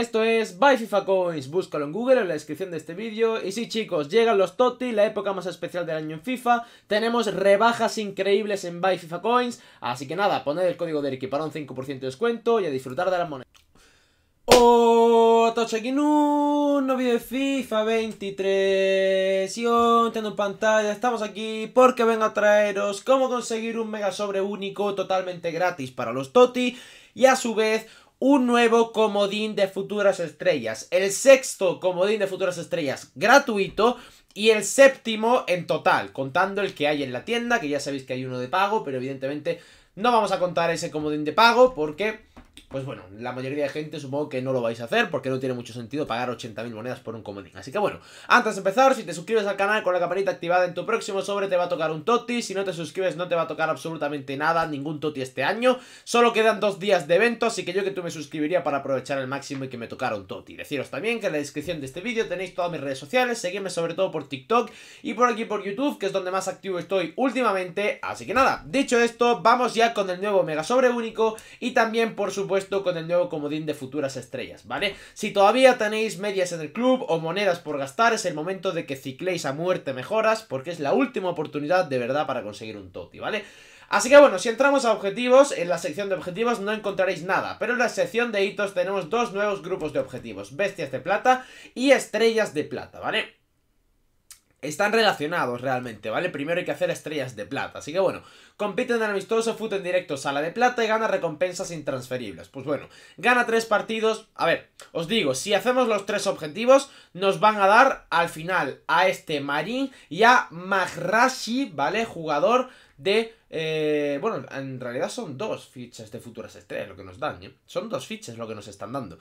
Esto es Buy FIFA Coins, búscalo en Google en la descripción de este vídeo. Y sí chicos, llegan los TOTI, la época más especial del año en FIFA. Tenemos rebajas increíbles en Buy FIFA Coins, así que nada, poned el código de Eriki para un 5% de descuento y a disfrutar de las monedas. ¡Oh! aquí en un nuevo de FIFA 23 y hoy en pantalla estamos aquí porque vengo a traeros cómo conseguir un mega sobre único totalmente gratis para los TOTI y a su vez un nuevo comodín de futuras estrellas, el sexto comodín de futuras estrellas gratuito y el séptimo en total, contando el que hay en la tienda, que ya sabéis que hay uno de pago, pero evidentemente no vamos a contar ese comodín de pago porque pues bueno, la mayoría de gente supongo que no lo vais a hacer porque no tiene mucho sentido pagar 80.000 monedas por un comodín. Así que bueno, antes de empezar, si te suscribes al canal con la campanita activada en tu próximo sobre te va a tocar un toti, si no te suscribes no te va a tocar absolutamente nada, ningún toti este año, solo quedan dos días de evento, así que yo que tú me suscribiría para aprovechar al máximo y que me tocara un toti. Deciros también que en la descripción de este vídeo tenéis todas mis redes sociales, seguidme sobre todo por TikTok y por aquí por YouTube, que es donde más activo estoy últimamente, así que nada, dicho esto, vamos ya con el nuevo mega sobre único y también por su con el nuevo comodín de futuras estrellas, ¿vale? Si todavía tenéis medias en el club o monedas por gastar, es el momento de que cicléis a muerte mejoras, porque es la última oportunidad de verdad para conseguir un toti, ¿vale? Así que bueno, si entramos a objetivos, en la sección de objetivos no encontraréis nada, pero en la sección de hitos tenemos dos nuevos grupos de objetivos, bestias de plata y estrellas de plata, ¿vale? Están relacionados realmente, ¿vale? Primero hay que hacer estrellas de plata. Así que bueno, compiten en amistoso, fut en directo, sala de plata y gana recompensas intransferibles. Pues bueno, gana tres partidos. A ver, os digo, si hacemos los tres objetivos, nos van a dar al final a este Marín y a Mahrashi, ¿vale? Jugador de eh, bueno, en realidad son dos fichas de futuras estrellas lo que nos dan, ¿eh? Son dos fichas lo que nos están dando.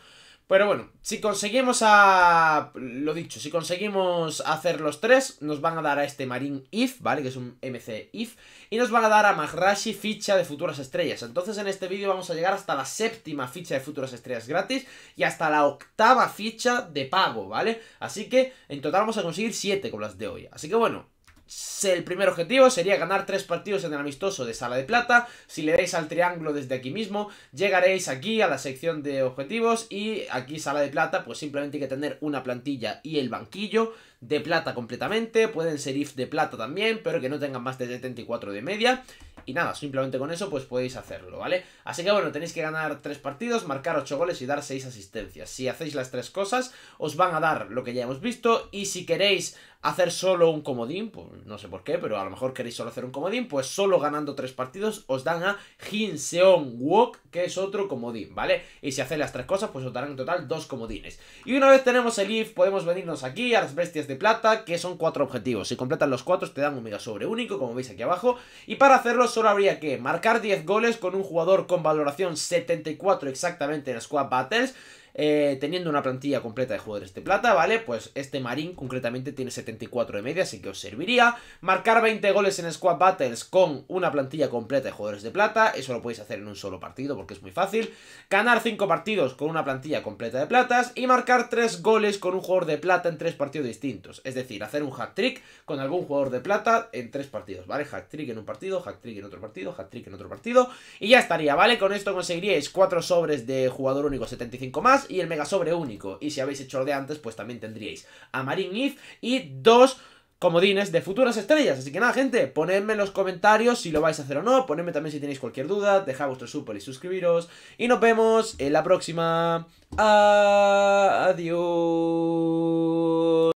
Pero bueno, si conseguimos a... Lo dicho, si conseguimos hacer los tres, nos van a dar a este Marín If, ¿vale? Que es un MC If. Y nos van a dar a Mahrashi ficha de futuras estrellas. Entonces en este vídeo vamos a llegar hasta la séptima ficha de futuras estrellas gratis y hasta la octava ficha de pago, ¿vale? Así que en total vamos a conseguir siete con las de hoy. Así que bueno, el primer objetivo sería ganar tres partidos en el amistoso de Sala de Plata. Si le dais al triángulo desde aquí mismo, llegaréis aquí a la sección de objetivos y aquí Sala de Plata, pues simplemente hay que tener una plantilla y el banquillo de plata completamente. Pueden ser if de plata también, pero que no tengan más de 74 de media. Y nada, simplemente con eso pues podéis hacerlo, ¿vale? Así que bueno, tenéis que ganar 3 partidos, marcar 8 goles y dar 6 asistencias. Si hacéis las tres cosas, os van a dar lo que ya hemos visto. Y si queréis hacer solo un comodín, pues no sé por qué, pero a lo mejor queréis solo hacer un comodín, pues solo ganando tres partidos os dan a Jin Seon Wook, que es otro comodín, ¿vale? Y si hacéis las tres cosas, pues os darán en total dos comodines. Y una vez tenemos el IF, podemos venirnos aquí a las bestias de plata, que son cuatro objetivos. Si completan los cuatro, te dan un mega sobre único, como veis aquí abajo. Y para hacerlo, solo habría que marcar 10 goles con un jugador con valoración 74 exactamente en Squad Battles eh, teniendo una plantilla completa de jugadores de plata, ¿vale? Pues este Marín concretamente tiene 74 de media, así que os serviría. Marcar 20 goles en Squad Battles con una plantilla completa de jugadores de plata, eso lo podéis hacer en un solo partido porque es muy fácil. Ganar 5 partidos con una plantilla completa de platas y marcar 3 goles con un jugador de plata en 3 partidos distintos. Es decir, hacer un hat-trick con algún jugador de plata en 3 partidos, ¿vale? Hat-trick en un partido, hat-trick en otro partido, hat-trick en otro partido y ya estaría, ¿vale? Con esto conseguiríais 4 sobres de jugador único 75 más y el mega sobre único. Y si habéis hecho lo de antes, pues también tendríais a Marine If y dos comodines de futuras estrellas. Así que nada, gente, ponedme en los comentarios si lo vais a hacer o no. Ponedme también si tenéis cualquier duda. Dejad vuestro súper y suscribiros. Y nos vemos en la próxima. Adiós.